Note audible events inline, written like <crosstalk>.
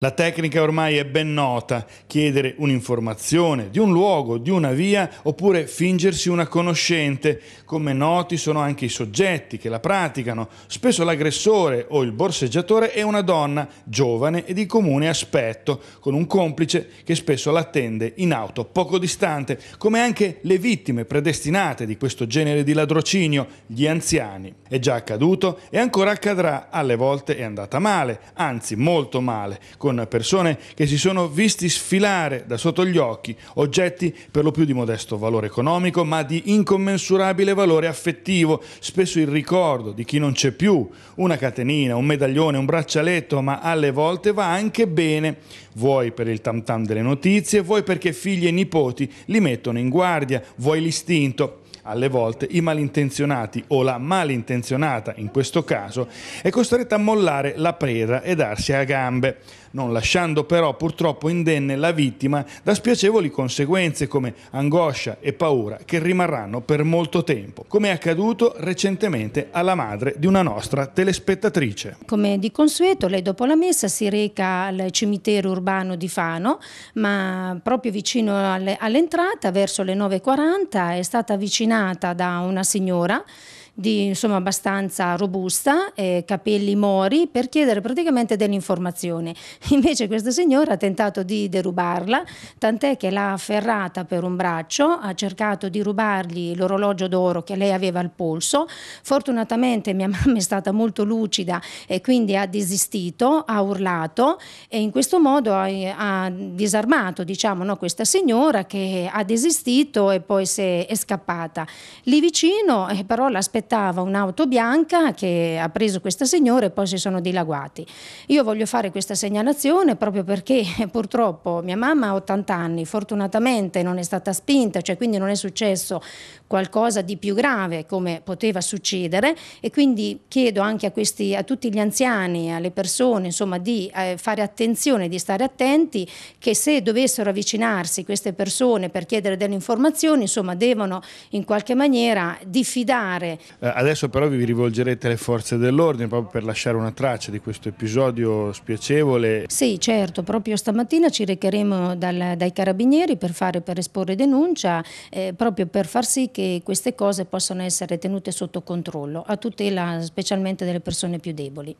La tecnica ormai è ben nota, chiedere un'informazione di un luogo, di una via, oppure fingersi una conoscente, come noti sono anche i soggetti che la praticano. Spesso l'aggressore o il borseggiatore è una donna, giovane e di comune aspetto, con un complice che spesso l'attende in auto poco distante, come anche le vittime predestinate di questo genere di ladrocinio, gli anziani. È già accaduto e ancora accadrà, alle volte è andata male, anzi molto male Con con persone che si sono visti sfilare da sotto gli occhi oggetti per lo più di modesto valore economico, ma di incommensurabile valore affettivo, spesso il ricordo di chi non c'è più, una catenina, un medaglione, un braccialetto, ma alle volte va anche bene, vuoi per il tam tam delle notizie, vuoi perché figli e nipoti li mettono in guardia, vuoi l'istinto alle volte i malintenzionati o la malintenzionata, in questo caso, è costretta a mollare la preda e darsi a gambe, non lasciando però purtroppo indenne la vittima da spiacevoli conseguenze come angoscia e paura che rimarranno per molto tempo, come è accaduto recentemente alla madre di una nostra telespettatrice. Come di consueto, lei dopo la messa si reca al cimitero urbano di Fano, ma proprio vicino all'entrata, verso le 9.40, è stata avvicinata telefonata da una signora di, insomma, abbastanza robusta, eh, capelli mori, per chiedere praticamente dell'informazione. <laughs> Invece questa signora ha tentato di derubarla, tant'è che l'ha afferrata per un braccio, ha cercato di rubargli l'orologio d'oro che lei aveva al polso. Fortunatamente mia <laughs> mamma è stata molto lucida e quindi ha desistito, ha urlato e in questo modo ha, ha disarmato diciamo, no, questa signora che ha desistito e poi si è, è scappata. Lì vicino eh, però l'aspettava aspettava un'auto bianca che ha preso questa signora e poi si sono dilaguati. Io voglio fare questa segnalazione proprio perché <laughs> purtroppo mia mamma ha 80 anni, fortunatamente non è stata spinta, cioè quindi non è successo qualcosa di più grave come poteva succedere e quindi chiedo anche a, questi, a tutti gli anziani, alle persone insomma, di eh, fare attenzione, di stare attenti che se dovessero avvicinarsi queste persone per chiedere delle informazioni insomma, devono in qualche maniera diffidare eh, adesso però vi rivolgerete alle forze dell'ordine proprio per lasciare una traccia di questo episodio spiacevole. Sì, certo, proprio stamattina ci recheremo dal, dai carabinieri per fare per esporre denuncia, eh, proprio per far sì che queste cose possano essere tenute sotto controllo, a tutela specialmente delle persone più deboli.